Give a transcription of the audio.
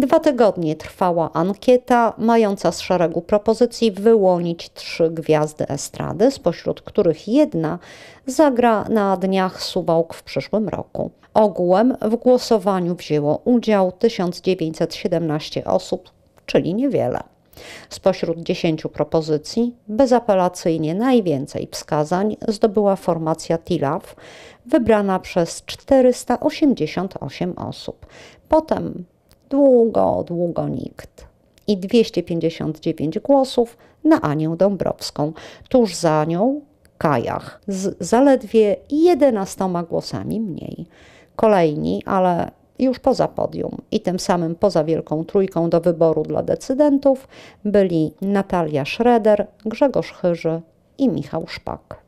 Dwa tygodnie trwała ankieta mająca z szeregu propozycji wyłonić trzy gwiazdy estrady, spośród których jedna zagra na dniach Suwałk w przyszłym roku. Ogółem w głosowaniu wzięło udział 1917 osób, czyli niewiele. Spośród dziesięciu propozycji bezapelacyjnie najwięcej wskazań zdobyła formacja TILAW, wybrana przez 488 osób. Potem długo, długo nikt. I 259 głosów na Anię Dąbrowską. Tuż za nią Kajach z zaledwie 11 głosami mniej. Kolejni, ale już poza podium i tym samym poza Wielką Trójką do wyboru dla decydentów byli Natalia Schroeder, Grzegorz Chyży i Michał Szpak.